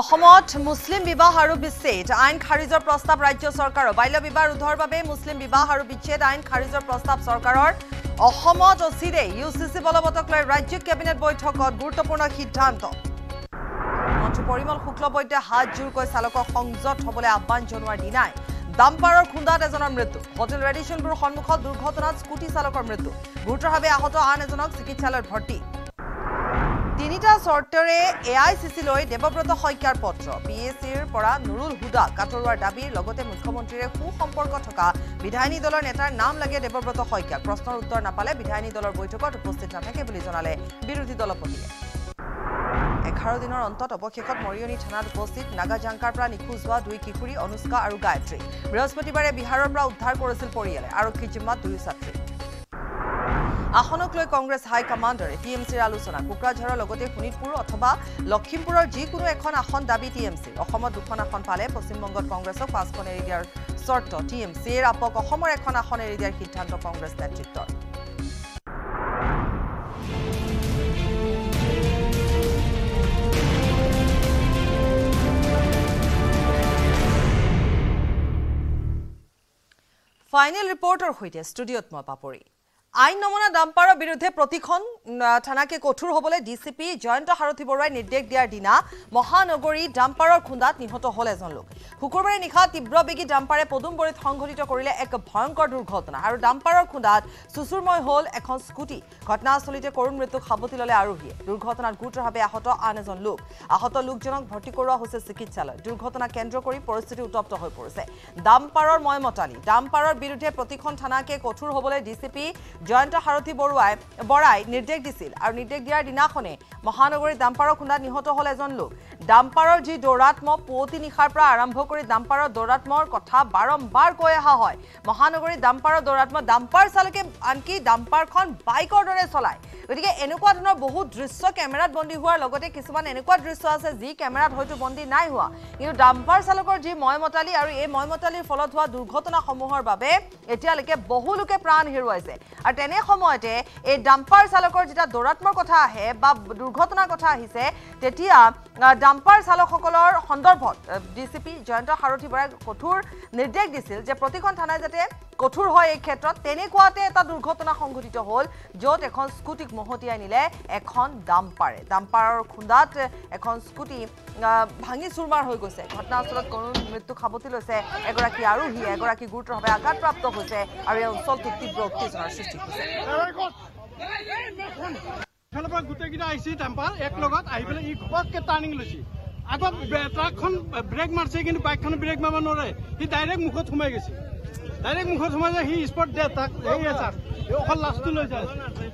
অসমত মুছলিম বিবাহ আৰু বিচ্ছেদ আইন খাৰিজৰ প্ৰস্তাৱ ৰাজ্য চৰকাৰৰ বাল্য বিবাহ ৰোধৰ বাবে মুছলিম বিবাহ আৰু বিচ্ছেদ আইন খাৰিজৰ প্ৰস্তাৱ চৰকাৰৰ অসমত অচিৰে ইউ চি চি বলবতক লৈ ৰাজ্যিক কেবিনেট বৈঠকত গুৰুত্বপূৰ্ণ সিদ্ধান্ত মন্ত্ৰী পৰিমল শুক্লবৈদ্যে হাত জোৰকৈ চালকক সংযত হবলৈ আহ্বান জনোৱাৰ দিনাই দাম্পাৰৰ খুন্দাত এজনৰ মৃত্যু হোটেল ৰেডিশ্যনবোৰৰ সন্মুখত দুৰ্ঘটনাত স্কুটি চালকৰ মৃত্যু গুৰুতৰভাৱে আহত আন এজনক চিকিৎসালয়ত ভৰ্তি তিনিটা চৰ্তৰে এ আই চি চিলৈ দেৱব্ৰত শইকীয়াৰ পত্ৰ পি এ চিৰ পৰা নুৰুল হুদা কাটৰুৱাৰ দাবী লগতে মুখ্যমন্ত্ৰীৰে সু সম্পৰ্ক থকা বিধায়িনী দলৰ নেতাৰ নাম লাগে দেৱব্ৰত শইকীয়াক প্ৰশ্নৰ উত্তৰ নাপালে বিধায়িনী দলৰ বৈঠকত উপস্থিত নাথাকে বুলি জনালে বিৰোধী দলপতিয়ে এঘাৰ দিনৰ অন্তত অৱশেষত মৰিয়নী থানাত উপস্থিত নাগাজাংকাৰ পৰা নিখোজ হোৱা দুই কিশোৰী অনুষ্কা আৰু গায়ত্ৰী বৃহস্পতিবাৰে বিহাৰৰ পৰা উদ্ধাৰ কৰিছিল পৰিয়ালে আৰক্ষীৰ জিম্মাত দুয়ো ছাত্ৰী আসনক লৈ কংগ্ৰেছ হাইকমাণ্ডৰে টি এম চিৰ আলোচনা কোকৰাঝাৰৰ লগতে শোণিতপুৰ অথবা লখিমপুৰৰ যিকোনো এখন আসন দাবী টি এম চিৰ অসমত দুখন আসন পালে পশ্চিমবংগত কংগ্ৰেছক পাঁচখন এৰি দিয়াৰ চৰ্ত টি এম চিৰ আপক অসমৰ এখন আসন এৰি দিয়াৰ সিদ্ধান্ত কংগ্ৰেছ নেতৃত্বৰ ফাইনেল ৰিপৰ্টৰ সৈতে ষ্টুডিঅ'ত মই পাপৰি আইন নমুনা দামপাড়ার বিরুদ্ধে প্রতিক্ষণ থানাকে কঠোৰ হবলৈ D C P Jayanta Sarathi বৰুৱাই নিৰ্দেশ দিয়াৰ দিনা মহানগৰী ডাম্পাৰৰ খুন্দাত নিহত হ'ল এজন লোক শুকুৰবাৰে নিশা তীব্ৰবেগী ডাম্পাৰে পদুমবৰীত সংঘটিত কৰিলে এক ভয়ংকৰ দুৰ্ঘটনা আৰু ডাম্পাৰৰ খুন্দাত চুচুৰময় হ'ল এখন স্কুটি ঘটনাস্থলীতে কৰুণ মৃত্যুক সাৱটি ল'লে আৰোহীয়ে দুৰ্ঘটনাত গুৰুতৰভাৱে আহত আন এজন লোক আহত লোকজনক ভৰ্তি কৰোৱা হৈছে চিকিৎসালয় দুৰ্ঘটনা কেন্দ্ৰ কৰি পৰিস্থিতি উত্তপ্ত হৈ পৰিছে ডাম্পাৰৰ মইমতালি ডাম্পাৰৰ বিৰুদ্ধে প্ৰতিখন থানাকে কঠোৰ হ'বলৈ D C P Jayanta Sarathi বৰুৱাই বৰাই নিৰ্দেশ নিৰ্দেশ দিছিল আৰু নিৰ্দেশ দিয়াৰ দিনাখনে মহানগৰীৰ দামপাড়া খুন্দাত নিহত হল এজন লোক ডাম্পাৰৰ যি দৌৰাত্ম পুৱতি নিশাৰ পৰা আৰম্ভ কৰি ডাম্পাৰৰ দৌৰাত্মৰ কথা বাৰম্বাৰ কৈ অহা হয় মহানগৰীৰ ডাম্পাৰৰ দৌৰাত্ম ডাম্পাৰ চালকে আনকি ডাম্পাৰখন বাইকৰ দৰে চলায় গতিকে এনেকুৱা ধৰণৰ বহুত দৃশ্য কেমেৰাত বন্দী হোৱাৰ লগতে কিছুমান এনেকুৱা দৃশ্য আছে যি কেমেৰাত হয়তো বন্দী নাই হোৱা কিন্তু ডাম্পাৰ চালকৰ যি মইমতালি আৰু এই মইমতালিৰ ফলত হোৱা দুৰ্ঘটনাসমূহৰ বাবে এতিয়ালৈকে বহু লোকে প্ৰাণ হেৰুৱাইছে আৰু তেনে সময়তে এই ডাম্পাৰ চালকৰ যেতিয়া দৌৰাত্মৰ কথা আহে বা দুৰ্ঘটনাৰ কথা আহিছে তেতিয়া ডাম্পার চালকসকলের সন্দর্ভ পি জয়ন্ত সারথী বরাই কঠোর নির্দেশ দিছিল যে প্রতিখন থানায় যাতে কঠোর হয় এই ক্ষেত্র তেনেকাতে এটা দুর্ঘটনা সংঘটিত হল যত এখন স্কুটিক মহতিয়াই নিলে এখন ডাম্পারে ডাম্পারের খুন্দাত এখন স্কুটি ভাঙি চুরমার হয়ে গেছে ঘটনাস্থল কোনো মৃত্যু খাবতি লৈছে এগারী আরোহী এগারী গুরুতরভাবে আঘাতপ্রাপ্ত হয়েছে আর এই অঞ্চলটি তীব্র উত্তেজনার সৃষ্টি হয়েছে ফেলৰ গোটেইকেইটা আহিছে টেম্পাৰ একলগত আহি পেলাই ই ঘপককৈ টাৰ্ণিং লৈছে আগত ট্ৰাকখন ব্ৰেক মাৰিছে কিন্তু বাইকখন ব্ৰেক মাৰিব নোৱাৰে সি ডাইৰেক্ট মুখত সোমাই গৈছে ডাইৰেক্ট মুখত সোমাই যায় সি স্পট দিয়ে তাক এই আছে অকল লাষ্টটো লৈ যায়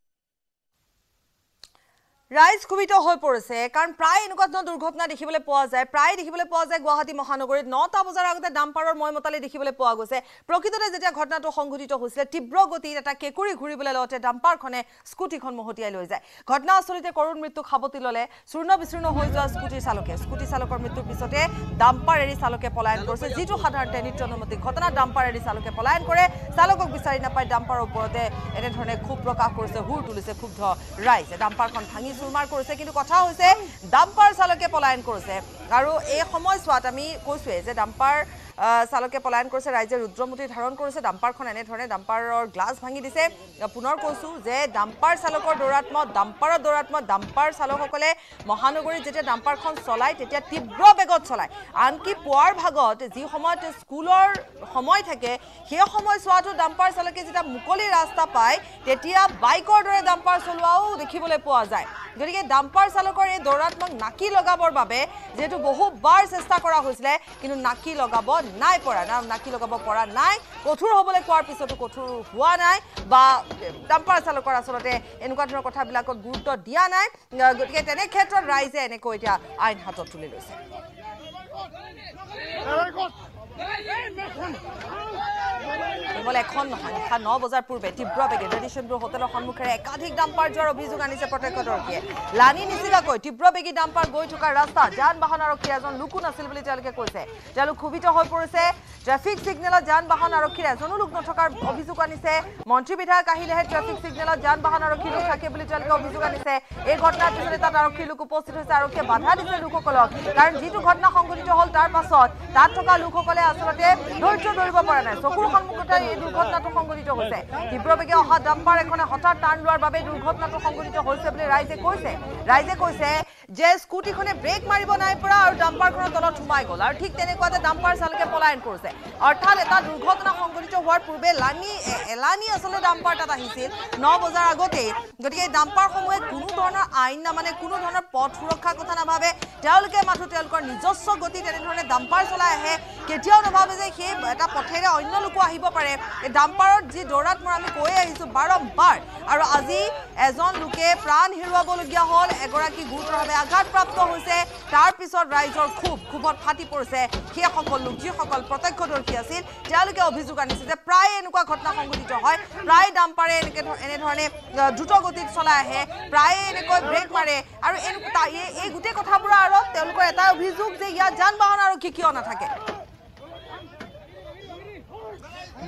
ৰাইজ কুবিত হৈ পৰিছে কাৰণ প্ৰায় এনেকুৱা ধৰণৰ দুৰ্ঘটনা দেখিবলৈ পোৱা যায় প্ৰায় দেখিবলৈ পোৱা যায় গুৱাহাটী মহানগৰীত নটা বজাৰ আগতে ডাম্পাৰৰ মই মতালি দেখিবলৈ পোৱা গৈছে প্ৰকৃততে যেতিয়া ঘটনাটো সংঘটিত হৈছিলে তীব্ৰ গতিত এটা কেঁকুৰি ঘূৰিবলৈ লওঁতে ডাম্পাৰখনে স্কুটিখন মহতিয়াই লৈ যায় ঘটনাস্থলীতে কৰুণ মৃত্যুক সাৱতি ল'লে চূৰ্ণ বিচূৰ্ণ হৈ যোৱা স্কুটিৰ চালকে স্কুটি চালকৰ মৃত্যুৰ পিছতে ডাম্পাৰ এৰি চালকে পলায়ন কৰিছে যিটো সাধাৰণতে নিত্য অনুমতি ঘটনা ডাম্পাৰ এৰি চালকে পলায়ন কৰে চালকক বিচাৰি নাপায় ডাম্পাৰৰ ওপৰতে এনেধৰণে ক্ষোভ প্ৰকাশ কৰিছে হুৰ তুলিছে ক্ষুব্ধ ৰাইজে ডাম্পাৰখন ভাঙিছে চুৰমাৰ কৰিছে কিন্তু কথা হৈছে ডাম্পাৰ চালকে পলায়ন কৰিছে আৰু এই সময়ছোৱাত আমি কৈছোৱে যে ডাম্পাৰ চালকে পলায়ন কৰিছে ৰাইজে ৰুদ্ৰমূৰ্তি ধাৰণ কৰিছে ডাম্পাৰখন এনেধৰণে ডাম্পাৰৰ গ্লাছ ভাঙি দিছে পুনৰ কৈছোঁ যে ডাম্পাৰ চালকৰ দৌৰাত্ম ডাম্পাৰৰ দৌৰাত্ম ডাম্পাৰ চালকসকলে মহানগৰীত যেতিয়া ডাম্পাৰখন চলায় তেতিয়া তীব্ৰ বেগত চলায় আনকি পুৱাৰ ভাগত যি সময়ত স্কুলৰ সময় থাকে সেই সময় চোৱাটো ডাম্পাৰ চালকে যেতিয়া মুকলি ৰাস্তা পায় তেতিয়া বাইকৰ দৰে ডাম্পাৰ চলোৱাও দেখিবলৈ পোৱা যায় গতিকে ডাম্পাৰ চালকৰ এই দৌৰাত্মক নাকি লগাবৰ বাবে যিহেতু বহুবাৰ চেষ্টা কৰা হৈছিলে কিন্তু নাকি লগাব নাই পৰা নাম নাকি লগাব পৰা নাই কঠোৰ হ'বলৈ কোৱাৰ পিছতো কঠোৰ হোৱা নাই বা টাম্পাৰ চালকৰ আচলতে এনেকুৱা ধৰণৰ কথাবিলাকত গুৰুত্ব দিয়া নাই গতিকে তেনে ক্ষেত্ৰত ৰাইজে এনেকৈ এতিয়া আইন হাতত তুলি লৈছে কেৱল এখন নহয় নিশা ন বজাৰ পূৰ্বে তীব্ৰ তীব্ৰবেগে ট্ৰেডিশ্যনবোৰ হোটেলৰ সন্মুখেৰে একাধিক ডাম্পাৰ যোৱাৰ অভিযোগ আনিছে প্ৰত্যক্ষদৰ্শীয়ে লানি নিচিনাকৈ তীব্ৰবেগী ডাম্পাৰ গৈ থকা ৰাস্তা যান বাহন আৰক্ষীৰ এজন লোকো নাছিল বুলি তেওঁলোকে কৈছে তেওঁলোক ক্ষোভিত হৈ পৰিছে ট্ৰেফিক ছিগনেলত যান বাহন আৰক্ষীৰ এজনো লোক নথকাৰ অভিযোগ আনিছে মন্ত্ৰী বিধায়ক আহিলেহে ট্ৰেফিক ছিগনেলত যান বাহন আৰক্ষী লোক থাকে বুলি তেওঁলোকে অভিযোগ আনিছে এই ঘটনাৰ পিছতে তাত আৰক্ষীৰ লোক উপস্থিত হৈছে আৰক্ষীয়ে বাধা দিছে লোকসকলক কাৰণ যিটো ঘটনা সংঘটিত হ'ল তাৰ পাছত তাত থকা লোকসকলে আচলতে ধৈৰ্য ধৰিব পৰা নাই চকুৰ সন্মুখতে এই দুৰ্ঘটনাটো সংঘটিত হৈছে তীব্ৰবেগে অহা ডাম্পাৰ এখনে হঠাৎ টান লোৱাৰ বাবে দুৰ্ঘটনাটো সংঘটিত হৈছে বুলি ৰাইজে কৈছে ৰাইজে কৈছে যে স্কুটিখনে ব্ৰেক মাৰিব নাই পৰা আৰু ডাম্পাৰখনৰ তলত সোমাই গ'ল আৰু ঠিক তেনেকুৱাতে ডাম্পাৰ চালকে পলায়ন কৰিছে অৰ্থাৎ এটা দুৰ্ঘটনা সংঘটিত হোৱাৰ পূৰ্বে লানি এলানি আচলতে ডাম্পাৰ তাত আহিছিল ন বজাৰ আগতেই গতিকে এই ডাম্পাৰসমূহে কোনো ধৰণৰ আইন নামানে কোনো ধৰণৰ পথ সুৰক্ষাৰ কথা নাভাবে তেওঁলোকে মাথো তেওঁলোকৰ নিজস্ব গতি তেনেধৰণে ডাম্পাৰ চলাই আহে কেতিয়াও নাভাবে যে সেই এটা পথেৰে অন্য লোকো আহিব পাৰে এই ডাম্পাৰত যি দৌৰাত মই আমি কৈ আহিছোঁ বাৰম্বাৰ আৰু আজি এজন লোকে প্ৰাণ হেৰুৱাবলগীয়া হ'ল এগৰাকী গুৰুতৰভাৱে সকলে আঘাতপ্ৰাপ্ত তাৰ পিছত ৰাইজৰ খুব ক্ষোভত ফাটি পৰিছে সেইসকল লোক যিসকল প্ৰত্যক্ষদৰ্শী আছিল তেওঁলোকে অভিযোগ আনিছে যে প্ৰায় এনেকুৱা ঘটনা সংঘটিত হয় প্ৰায় ডাম্পাৰে এনেকে এনেধৰণে দ্ৰুত গতিত চলাই আহে প্ৰায়ে এনেকৈ ব্ৰেক মাৰে আৰু এই গোটেই গোটে কথাবৰ তেওঁলোকৰ এটাই অভিযোগ যে ইয়াত যান বাহন আৰক্ষী কিয় নাথাকে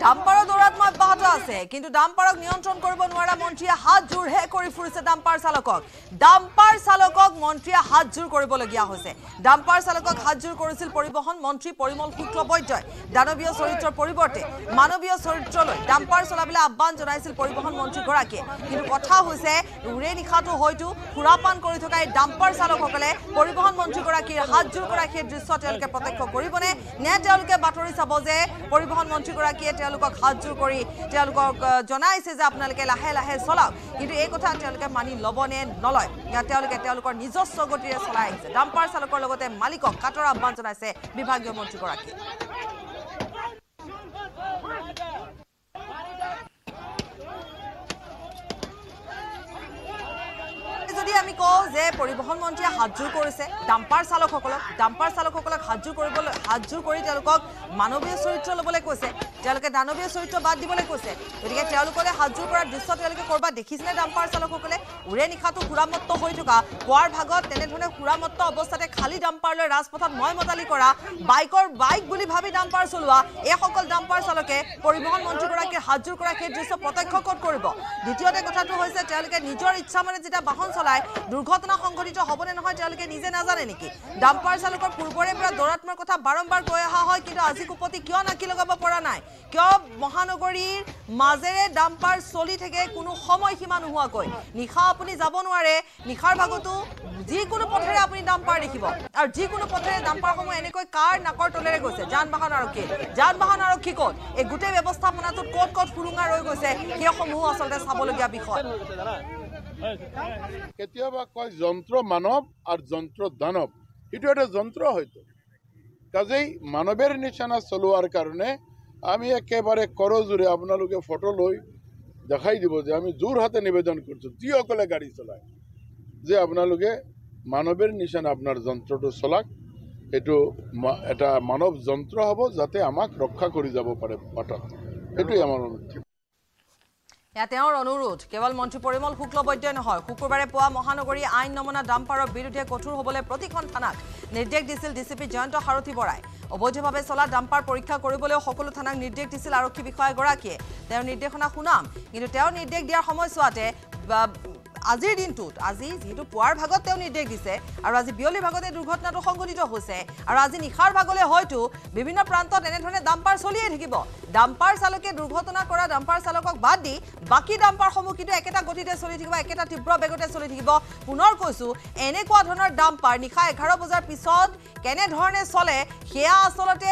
ডাম্পাৰৰ দৌৰাত মই অব্যাহত আছে কিন্তু ডাম্পাৰক নিয়ন্ত্ৰণ কৰিব নোৱাৰা মন্ত্ৰীয়ে হাত জোৰহে কৰি ফুৰিছে ডাম্পাৰ চালকক ডাম্পাৰ চালকক মন্ত্ৰীয়ে হাত জোৰ কৰিবলগীয়া হৈছে ডাম্পাৰ চালকক হাত জোৰ কৰিছিল পৰিবহণ মন্ত্ৰী পৰিমল শুক্লবৈদ্যই দানৱীয় চৰিত্ৰৰ পৰিৱৰ্তে মানৱীয় চৰিত্ৰলৈ ডাম্পাৰ চলাবলৈ আহ্বান জনাইছিল পৰিবহণ মন্ত্ৰীগৰাকীয়ে কিন্তু কথা হৈছে উৰে নিশাটো হয়তো সুৰাপান কৰি থকা এই ডাম্পাৰ চালকসকলে পৰিবহণ মন্ত্ৰীগৰাকীৰ হাত জোৰ কৰা সেই দৃশ্য তেওঁলোকে প্ৰত্যক্ষ কৰিবনে নে তেওঁলোকে বাতৰি চাব যে পৰিবহণ মন্ত্ৰীগৰাকীয়ে তেওঁলোকক হাতযোৰ কৰি তেওঁলোকক জনাইছে যে আপোনালোকে লাহে লাহে চলাওক কিন্তু এই কথা তেওঁলোকে মানি ল'বনে নলয় তেওঁলোকে তেওঁলোকৰ নিজস্ব গতিৰে চলাই আহিছে ডাম্পাৰ চালকৰ লগতে মালিকক কাটৰ আহ্বান জনাইছে বিভাগীয় মন্ত্ৰীগৰাকীয়ে গতিকে আমি কওঁ যে পৰিবহণ মন্ত্ৰীয়ে হাতযোৰ কৰিছে ডাম্পাৰ চালকসকলক ডাম্পাৰ চালকসকলক হাতযোৰ কৰিবলৈ হাতযোৰ কৰি তেওঁলোকক মানৱীয় চৰিত্ৰ ল'বলৈ কৈছে তেওঁলোকে দানৱীয় চৰিত্ৰ বাদ দিবলৈ কৈছে গতিকে তেওঁলোকলৈ হাতযোৰ কৰাৰ দৃশ্য তেওঁলোকে ক'ৰবাত দেখিছেনে ডাম্পাৰ চালকসকলে উৰে নিশাটো সুৰামত্ব হৈ থকা পোৱাৰ ভাগত তেনেধৰণে সুৰামত্ব অৱস্থাতে খালী ডাম্পাৰ লৈ ৰাজপথত মই মতালি কৰা বাইকৰ বাইক বুলি ভাবি ডাম্পাৰ চলোৱা এইসকল ডাম্পাৰ চালকে পৰিবহণ মন্ত্ৰীগৰাকীয়ে হাতযোৰ কৰা সেই দৃশ্য প্ৰত্যক্ষ ক'ত কৰিব দ্বিতীয়তে কথাটো হৈছে তেওঁলোকে নিজৰ ইচ্ছা মানে যেতিয়া বাহন চলায় দুৰ্ঘটনা সংঘটিত হবনে নহয় তেওঁলোকে নিজে নাজানে নেকি ডাম্পাৰ চালকৰ পূৰ্বৰে পৰা দৌৰাত্মাৰ কথা বাৰম্বাৰ কৈ অহা হয় কিন্তু আজি কুপতি কিয় নাকি লগাব পৰা নাই কিয় মহানগৰীৰ মাজেৰে ডাম্পাৰ চলি থাকে কোনো সীমা নোহোৱাকৈ নিশা আপুনি যাব নোৱাৰে নিশাৰ ভাগতো যিকোনো পথেৰে আপুনি ডাম্পাৰ দেখিব আৰু যিকোনো পথেৰে ডাম্পাৰসমূহ এনেকৈ কাৰ নাকৰ তলেৰে গৈছে যান বাহন আৰক্ষী যান বাহন আৰক্ষী ক'ত এই গোটেই ব্যৱস্থাপনাটোত ক'ত ক'ত সুৰুঙা ৰৈ গৈছে সেইসমূহো আচলতে চাবলগীয়া বিষয় কেতিয়াবা কয় যন্ত্ৰ মানৱ আৰু যন্ত্ৰ দানৱ সেইটো এটা যন্ত্ৰ হয়তো কাজেই মানৱৰ নিচিনা চলোৱাৰ কাৰণে আমি একেবাৰে কৰজোৰে আপোনালোকে ফটো লৈ দেখাই দিব যে আমি জোৰ হাতে নিবেদন কৰিছোঁ যিসকলে গাড়ী চলায় যে আপোনালোকে মানৱৰ নিচিনা আপোনাৰ যন্ত্ৰটো চলাওক সেইটো এটা মানৱ যন্ত্ৰ হ'ব যাতে আমাক ৰক্ষা কৰি যাব পাৰে বাটত সেইটোৱে আমাৰ অনুষ্ঠান তেওঁৰ অনুৰোধ কেৱল মন্ত্ৰী পৰিমল শুক্লবৈদ্যই নহয় শুকুৰবাৰে পুৱা মহানগৰী আইন নমনা ডাম্পাৰৰ বিৰুদ্ধে কঠোৰ হবলৈ প্ৰতিখন থানাক নিৰ্দেশ দিছিল D C P Jayanta Sarathi বৰাই অবৈধভাৱে চলা ডাম্পাৰ পৰীক্ষা কৰিবলৈও সকলো থানাক নিৰ্দেশ দিছিল আৰক্ষী বিষয়াগৰাকীয়ে তেওঁৰ নিৰ্দেশনা শুনাম কিন্তু তেওঁৰ নিৰ্দেশ দিয়াৰ সময়ছোৱাতে আজিৰ দিনটোত আজি যিহেতু পুৱাৰ ভাগত তেওঁ নিৰ্দেশ দিছে আৰু আজি বিয়লি ভাগতে দুৰ্ঘটনাটো সংঘটিত হৈছে আৰু আজি নিশাৰ ভাগলৈ হয়তো বিভিন্ন প্ৰান্তত এনেধৰণে ডাম্পাৰ চলিয়ে থাকিব ডাম্পাৰ চালকে দুৰ্ঘটনা কৰা ডাম্পাৰ চালকক বাদ দি বাকী ডাম্পাৰসমূহ কিন্তু একেটা গতিতে চলি থাকিব একেটা তীব্ৰ বেগতে চলি থাকিব পুনৰ কৈছোঁ এনেকুৱা ধৰণৰ ডাম্পাৰ নিশা এঘাৰ বজাৰ পিছত কেনেধৰণে চলে সেয়া আচলতে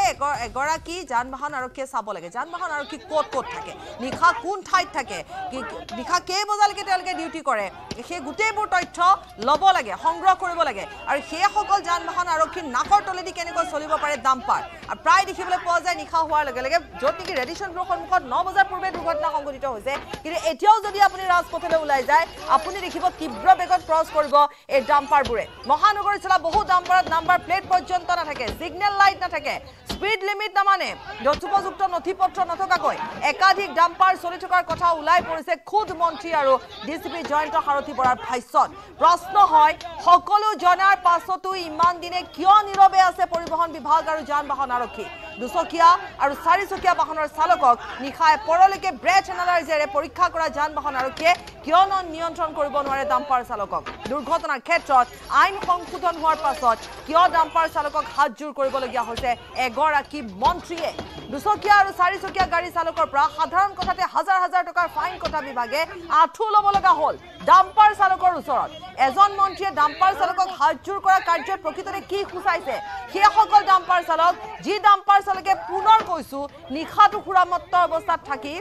এগৰাকী যান বাহন আৰক্ষীয়ে চাব লাগে যান বাহন আৰক্ষী ক'ত ক'ত থাকে নিশা কোন ঠাইত থাকে নিশা কেই বজালৈকে তেওঁলোকে ডিউটি কৰে সেই গোটেইবোৰ তথ্য ল'ব লাগে সংগ্ৰহ কৰিব লাগে আৰু সেইসকল যান বাহন আৰক্ষীৰ নাকৰ তলেদি কেনেকৈ চলিব পাৰে ডাম্পাৰ আৰু প্ৰায় দেখিবলৈ পোৱা যায় নিশা হোৱাৰ লগে লগে য'ত নেকি ৰেডিশ্যন ব্ৰুৰ সন্মুখত ন বজাৰ পূৰ্বে দুৰ্ঘটনা সংঘটিত হৈছে কিন্তু এতিয়াও যদি আপুনি ৰাজপথলৈ ওলাই যায় আপুনি দেখিব তীব্ৰ বেগত ক্ৰছ কৰিব এই ডাম্পাৰবোৰে মহানগৰী চলা বহু ডাম্পাৰত নাম্বাৰ প্লেট পৰ্যন্ত নাথাকে ছিগনেল লাইট নাথাকে স্পীড লিমিট নামানে যথোপযুক্ত নথিপত্ৰ নথকাকৈ একাধিক ডাম্পাৰ চলি থকাৰ কথা ওলাই পৰিছে খুদ মন্ত্ৰী আৰু D C P Jayanta Sarathi বৰাৰ ভাষ্যত প্ৰশ্ন হয় সকলো জনাৰ পাছতো ইমান দিনে কিয় নীৰৱে আছে পৰিবহণ বিভাগ আৰু যান বাহন আৰক্ষী দুচকীয়া আৰু চাৰিচকীয়া বাহনৰ চালকক নিশা এপৰলৈকে ব্ৰেথ এনালাইজেৰে পৰীক্ষা কৰা যান বাহন আৰক্ষীয়ে কিয়নো নিয়ন্ত্ৰণ কৰিব নোৱাৰে ডাম্পাৰ চালকক দুৰ্ঘটনাৰ ক্ষেত্ৰত আইন সংশোধন হোৱাৰ পাছত কিয় ডাম্পাৰ চালকক হাতযোৰ কৰিবলগীয়া হৈছে এগৰাকী এগৰাকী মন্ত্ৰীয়ে দুচকীয়া আৰু চাৰিচকীয়া গাড়ী চালকৰ পৰা সাধাৰণ কথাতে হাজাৰ হাজাৰ টকাৰ ফাইন কটা বিভাগে আঁঠু ল'ব লগা হ'ল ডাম্পাৰ চালকৰ ওচৰত এজন মন্ত্ৰীয়ে ডাম্পাৰ চালকক হাতযোৰ কৰা কাৰ্যই প্ৰকৃততে কি সূচাইছে সেইসকল ডাম্পাৰ চালক যি ডাম্পাৰ চালকে পুনৰ কৈছোঁ নিশাটো সুৰামত্ত অৱস্থাত থাকি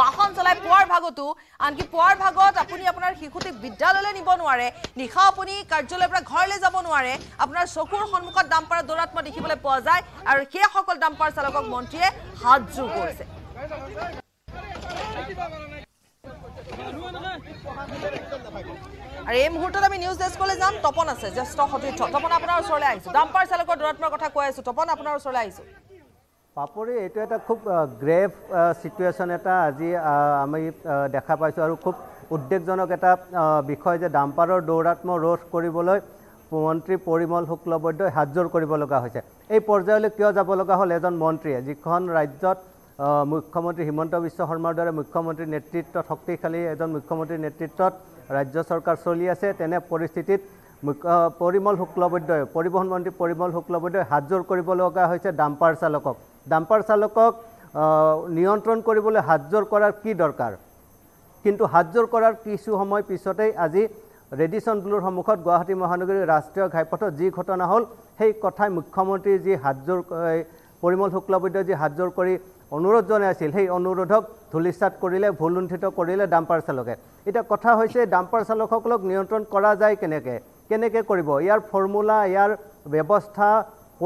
বাহন চলাই পুৱাৰ ভাগতো আনকি পুৱাৰ ভাগত আপুনি আপোনাৰ শিশুটিক বিদ্যালয়লৈ নিব নোৱাৰে নিশা আপুনি কাৰ্যালয়ৰ পৰা ঘৰলৈ যাব নোৱাৰে আপোনাৰ চকুৰ সন্মুখত ডাম্পাৰৰ দৌৰাত্মা দেখিবলৈ পোৱা যায় আৰু সেইসকল ডাম্পাৰ চালক সম্পাদকক মন্ত্ৰীয়ে হাতযোৰ কৰিছে আৰু এই মুহূৰ্তত আমি নিউজ ডেস্কলৈ যাম তপন আছে জ্যেষ্ঠ সতীৰ্থ তপন আপোনাৰ ওচৰলৈ আহিছোঁ ডাম্পাৰ চালকৰ দূৰত্বৰ কথা কৈ আছোঁ তপন আপোনাৰ ওচৰলৈ আহিছোঁ পাপৰি এইটো এটা খুব গ্ৰেভ চিটুৱেশ্যন এটা আজি আমি দেখা পাইছো আৰু খুব উদ্বেগজনক এটা বিষয় যে ডাম্পাৰৰ দৌৰাত্ম ৰোধ কৰিবলৈ মন্ত্ৰী পৰিমল শুক্লবৈদ্যই হাতযোৰ কৰিবলগা হৈছে এই পৰ্যায়লৈ কিয় যাব লগা হ'ল এজন মন্ত্ৰীয়ে যিখন ৰাজ্যত মুখ্যমন্ত্ৰী হিমন্ত বিশ্ব শৰ্মাৰ দৰে মুখ্যমন্ত্ৰীৰ নেতৃত্বত শক্তিশালী এজন মুখ্যমন্ত্ৰীৰ নেতৃত্বত ৰাজ্য চৰকাৰ চলি আছে তেনে পৰিস্থিতিত মুখ্য পৰিমল শুক্লবৈদ্যই পৰিবহণ মন্ত্ৰী পৰিমল শুক্লবৈদ্যই হাতযোৰ কৰিব লগা হৈছে ডাম্পাৰ চালকক ডাম্পাৰ চালকক নিয়ন্ত্ৰণ কৰিবলৈ হাতযোৰ কৰাৰ কি দৰকাৰ কিন্তু হাতযোৰ কৰাৰ কিছু সময় পিছতেই আজি ৰেডিচন ব্লুৰ সন্মুখত গুৱাহাটী মহানগৰীৰ ৰাষ্ট্ৰীয় ঘাইপথত যি ঘটনা হ'ল সেই কথাই মুখ্যমন্ত্ৰী যি হাতযোৰ পৰিমল শুক্লবৈদ্যই যি হাতযোৰ কৰি অনুৰোধ জনাইছিল সেই অনুৰোধক ধূলিচাট কৰিলে ভুলুণ্ঠিত কৰিলে ডাম্পাৰ চালকে এতিয়া কথা হৈছে ডাম্পাৰ চালকসকলক নিয়ন্ত্ৰণ কৰা যায় কেনেকৈ কেনেকৈ কৰিব ইয়াৰ ফৰ্মুলা ইয়াৰ ব্যৱস্থা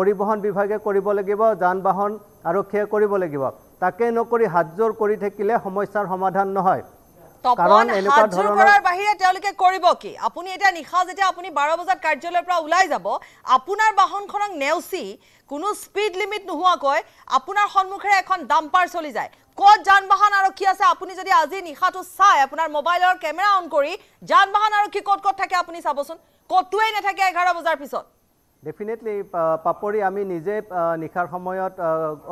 পৰিবহণ বিভাগে কৰিব লাগিব যান বাহন আৰক্ষীয়ে কৰিব লাগিব তাকে নকৰি হাতযোৰ কৰি থাকিলে সমস্যাৰ সমাধান নহয় তপন হাজৰ কৰাৰ বাহিৰে তেওঁলোকে কৰিব কি আপুনি এতিয়া নিশা যেতিয়া আপুনি বাৰ বজাত কাৰ্যালয়ৰ পৰা ওলাই যাব আপোনাৰ বাহনখনক নেওচি কোনো স্পীড লিমিট নোহোৱাকৈ আপোনাৰ সন্মুখেৰে এখন ডাম্পাৰ চলি যায় ক'ত যান বাহন আৰক্ষী আছে আপুনি যদি আজি নিশাটো চাই আপোনাৰ মোবাইলৰ কেমেৰা অন কৰি যান বাহন আৰক্ষী ক'ত ক'ত থাকে আপুনি চাবচোন ক'তোৱেই নাথাকে এঘাৰ বজাৰ পিছত ডেফিনেটলি পাপৰি আমি নিজে নিশাৰ সময়ত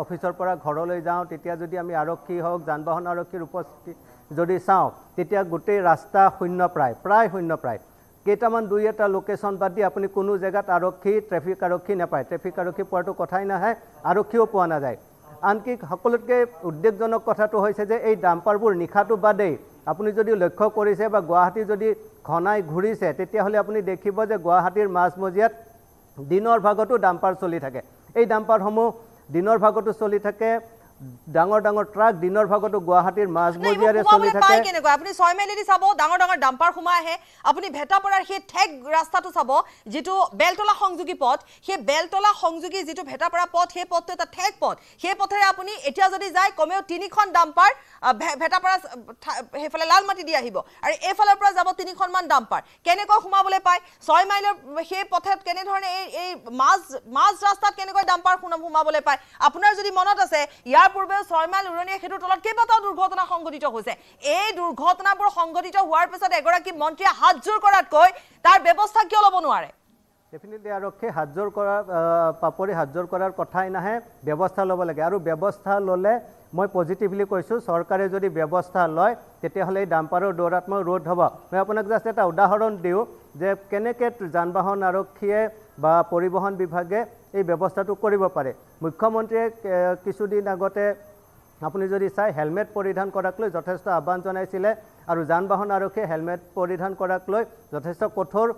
অফিচৰ পৰা ঘৰলৈ যাওঁ তেতিয়া যদি আমি আৰক্ষী হওক যান বাহন আৰক্ষীৰ উপস্থিতি যদি চাওঁ তেতিয়া গোটেই ৰাস্তা শূন্য প্ৰায় প্ৰায় শূন্য প্ৰায় কেইটামান দুই এটা লোকেশ্যন বাদ দি আপুনি কোনো জেগাত আৰক্ষী ট্ৰেফিক আৰক্ষী নাপায় ট্ৰেফিক আৰক্ষী পোৱাটো কথাই নাহে আৰক্ষীও পোৱা নাযায় আনকি সকলোতকৈ উদ্বেগজনক কথাটো হৈছে যে এই ডাম্পাৰবোৰ নিশাটো বাদেই আপুনি যদি লক্ষ্য কৰিছে বা গুৱাহাটী যদি ঘনাই ঘূৰিছে তেতিয়াহ'লে আপুনি দেখিব যে গুৱাহাটীৰ মাজমজিয়াত দিনৰ ভাগতো ডাম্পাৰ চলি থাকে এই ডাম্পাৰসমূহ দিনৰ ভাগতো চলি থাকে ডাঙৰ ডাঙৰ ট্ৰাক দিনৰ ভাগতো গুৱাহাটীৰ মাজমজিয়াৰে চলি থাকে কেনেকুৱা আপুনি ছয় মাইলেদি চাব ডাঙৰ ডাঙৰ ডাম্পাৰ সোমাই আহে আপুনি ভেটাপাৰাৰ সেই ঠেক ৰাস্তাটো চাব যিটো বেলতলা সংযোগী পথ সেই বেলতলা সংযোগী যিটো ভেটাপাৰা পথ সেই পথটো এটা ঠেক পথ সেই পথেৰে আপুনি এতিয়া যদি যায় কমেও তিনিখন ডাম্পাৰ ভেটাপাৰা সেইফালে লালমাটি দি আহিব আৰু এইফালৰ পৰা যাব তিনিখনমান ডাম্পাৰ কেনেকৈ সোমাবলৈ পায় ছয় মাইলৰ সেই পথত কেনেধৰণে এই এই মাজ মাজ ৰাস্তাত কেনেকৈ ডাম্পাৰ সোমাবলৈ পায় আপোনাৰ যদি মনত আছে ইয়াৰ পূৰ্বে ছয়মাইল উৰণীয়া সেতুৰ তলত কেইবাটাও দুৰ্ঘটনা সংঘটিত হৈছে এই দুৰ্ঘটনাবোৰ সংঘটিত হোৱাৰ পিছত এগৰাকী মন্ত্ৰীয়ে হাত জোৰ কৰাতকৈ তাৰ ব্যৱস্থা কিয় ল'ব নোৱাৰে ডেফিনেটলি আৰক্ষীয়ে হাত জোৰ কৰাৰ পাপৰি হাত জোৰ কৰাৰ কথাই নাহে ব্যৱস্থা ল'ব লাগে আৰু ব্যৱস্থা ল'লে মই পজিটিভলি কৈছোঁ চৰকাৰে যদি ব্যৱস্থা লয় তেতিয়াহ'লে এই ডাম্পাৰৰ দৌৰাত্মক ৰোধ হ'ব মই আপোনাক জাষ্ট এটা উদাহৰণ দিওঁ যে কেনেকে যান বাহন আৰক্ষীয়ে বা পৰিবহণ বিভাগে এই ব্যৱস্থাটো কৰিব পাৰে মুখ্যমন্ত্ৰীয়ে কিছুদিন আগতে আপুনি যদি চাই হেলমেট পৰিধান কৰাক লৈ যথেষ্ট আহ্বান জনাইছিলে আৰু যান বাহন আৰক্ষীয়ে হেলমেট পৰিধান কৰাক লৈ যথেষ্ট কঠোৰ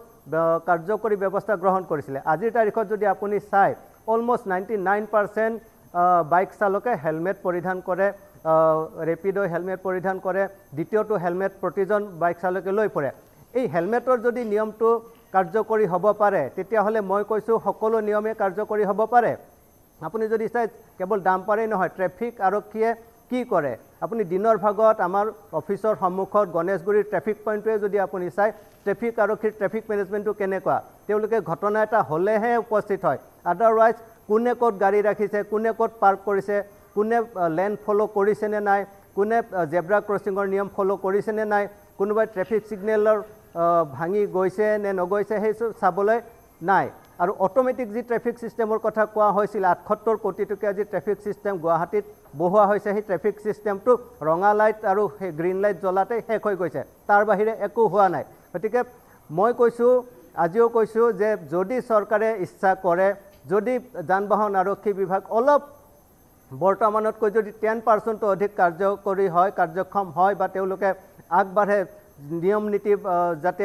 কাৰ্যকৰী ব্যৱস্থা গ্ৰহণ কৰিছিলে আজিৰ তাৰিখত যদি আপুনি চাই almost ninety nine percent bike চালকে হেলমেট পৰিধান কৰে ৰেপিডৈ হেলমেট পৰিধান কৰে দ্বিতীয়টো হেলমেট প্ৰতিজন বাইক চালকে লৈ ফুৰে এই হেলমেটৰ যদি নিয়মটো কাৰ্যকৰী হ'ব পাৰে তেতিয়াহ'লে মই কৈছোঁ সকলো নিয়মে কাৰ্যকৰী হ'ব পাৰে আপুনি যদি চাই কেৱল ডাম্পাৰেই নহয় ট্ৰেফিক আৰক্ষীয়ে কি কৰে আপুনি দিনৰ ভাগত আমাৰ অফিচৰ সন্মুখত গণেশগুৰিৰ ট্ৰেফিক পইণ্টটোৱে যদি আপুনি চাই ট্ৰেফিক আৰক্ষীৰ ট্ৰেফিক মেনেজমেণ্টটো কেনেকুৱা তেওঁলোকে ঘটনা এটা হ'লেহে উপস্থিত হয় আদাৰৱাইজ কোনে ক'ত গাড়ী ৰাখিছে কোনে ক'ত পাৰ্ক কৰিছে কোনে লেন ফ'ল' কৰিছেনে নাই কোনে জেব্ৰা ক্ৰছিঙৰ নিয়ম ফ'ল' কৰিছেনে নাই কোনোবাই ট্ৰেফিক ছিগনেলৰ ভাঙি গৈছে নে নগৈছে সেই চাবলৈ নাই আৰু অট'মেটিক যি ট্ৰেফিক ছিষ্টেমৰ কথা কোৱা হৈছিল আঠসত্তৰ কোটি টকীয়া যি ট্ৰেফিক ছিষ্টেম গুৱাহাটীত বহোৱা হৈছে সেই ট্ৰেফিক ছিষ্টেমটো ৰঙা লাইট আৰু সেই গ্ৰীণ লাইট জ্বলাতেই শেষ হৈ গৈছে তাৰ বাহিৰে একো হোৱা নাই গতিকে মই কৈছোঁ আজিও কৈছোঁ যে যদি চৰকাৰে ইচ্ছা কৰে যদি যান বাহন আৰক্ষী বিভাগ অলপ বৰ্তমানতকৈ যদি টেন পাৰ্চেণ্টটো অধিক কাৰ্যকৰী হয় কাৰ্যক্ষম হয় বা তেওঁলোকে আগবাঢ়ে নিয়ম নীতি যাতে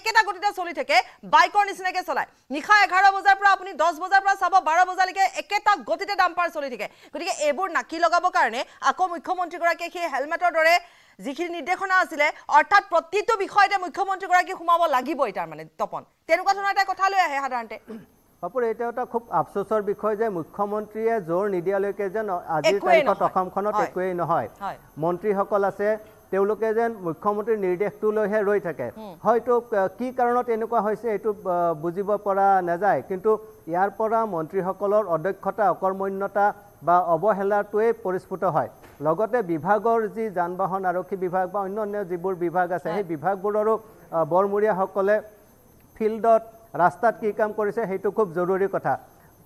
একেটা গতিতে চলি থাকে বাইকৰ নিচিনাকৈ চলায় নিশা এঘাৰ বজাৰ পৰা আপুনি দহ বজাৰ পৰা চাব বাৰ বজালৈকে একেটা গতিতে ডাম্পাৰ চলি থাকে গতিকে এইবোৰ নাকি লগাবৰ কাৰণে আকৌ মুখ্যমন্ত্ৰীগৰাকীয়ে সেই হেলমেটৰ দৰে যিখিনি নিৰ্দেশনা আছিলে অৰ্থাৎ প্ৰতিটো বিষয়তে মুখ্যমন্ত্ৰীগৰাকী সোমাব লাগিবই তাৰমানে তপন তেনেকুৱা ধৰণৰ এটা কথা লৈ আহে সাধাৰণতে বাপুৰ এইটো এটা খুব আফচোচৰ বিষয় যে মুখ্যমন্ত্ৰীয়ে জোৰ নিদিয়ালৈকে যেন আজিৰ তাৰিখত অসমখনত একোৱেই নহয় মন্ত্ৰীসকল আছে তেওঁলোকে যেন মুখ্যমন্ত্ৰীৰ নিৰ্দেশটো লৈহে ৰৈ থাকে হয়তো কি কাৰণত এনেকুৱা হৈছে এইটো বুজিব পৰা নাযায় কিন্তু ইয়াৰ পৰা মন্ত্ৰীসকলৰ অধ্যক্ষতা অকৰ্মণ্যতা বা অৱহেলাটোৱেই পৰিস্ফুট হয় লগতে বিভাগৰ যি যান বাহন আৰক্ষী বিভাগ বা অন্য অন্য যিবোৰ বিভাগ আছে সেই বিভাগবোৰৰো বৰমূৰীয়াসকলে ফিল্ডত ৰাস্তাত কি কাম কৰিছে সেইটো খুব জৰুৰী কথা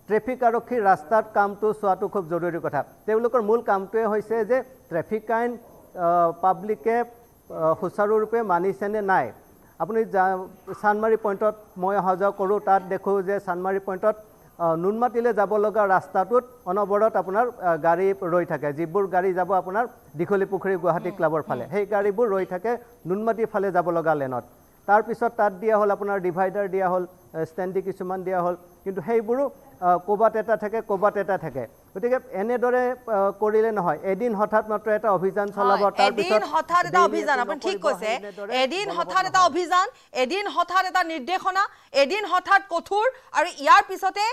ট্ৰেফিক আৰক্ষীৰ ৰাস্তাত কামটো চোৱাটো খুব জৰুৰী কথা তেওঁলোকৰ মূল কামটোৱে হৈছে যে ট্ৰেফিক আইন পাব্লিকে সুচাৰুৰূপে মানিছেনে নাই আপুনি চানমাৰি পইণ্টত মই অহা যোৱা কৰোঁ তাত দেখোঁ যে চানমাৰি পইণ্টত নুনমাটিলৈ যাব লগা ৰাস্তাটোত অনবৰত আপোনাৰ গাড়ী ৰৈ থাকে যিবোৰ গাড়ী যাব আপোনাৰ দীঘলী পুখুৰী গুৱাহাটী ক্লাবৰ ফালে সেই গাড়ীবোৰ ৰৈ থাকে নুনমাটিৰ ফালে যাব লগা লেনত তাৰপিছত তাত দিয়া হ'ল আপোনাৰ ডিভাইডাৰ দিয়া হ'ল ষ্টেণ্ডি কিছুমান দিয়া হ'ল কিন্তু সেইবোৰো ক'ৰবাত এটা থাকে ক'ৰবাত এটা থাকে গতিকে এনেদৰে কৰিলে নহয় এদিন হঠাৎ মাত্ৰ এটা অভিযান চলাব অভিযান এদিন হঠাৎ এটা নিৰ্দেশনা এদিন হঠাৎ কঠোৰ আৰু ইয়াৰ পিছতে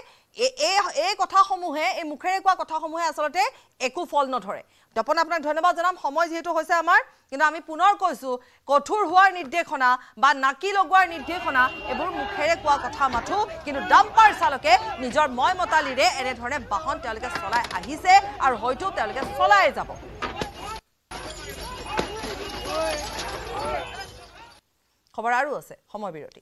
এই কথাসমূহে এই মুখেৰে কোৱা কথাসমূহে আচলতে একো ফল নধৰে তপন আপোনাক ধন্যবাদ জনাম সময় যিহেতু হৈছে আমাৰ কিন্তু আমি পুনৰ কৈছোঁ কঠোৰ হোৱাৰ নিৰ্দেশনা বা নাকি লগোৱাৰ নিৰ্দেশনা এইবোৰ মুখেৰে কোৱা কথা মাথো কিন্তু ডাম্পাৰ চালকে নিজৰ মই মতালিৰে এনেধৰণে বাহন তেওঁলোকে চলাই আহিছে আৰু হয়তো তেওঁলোকে চলাই যাব খবৰ আৰু আছে সময় বিৰতি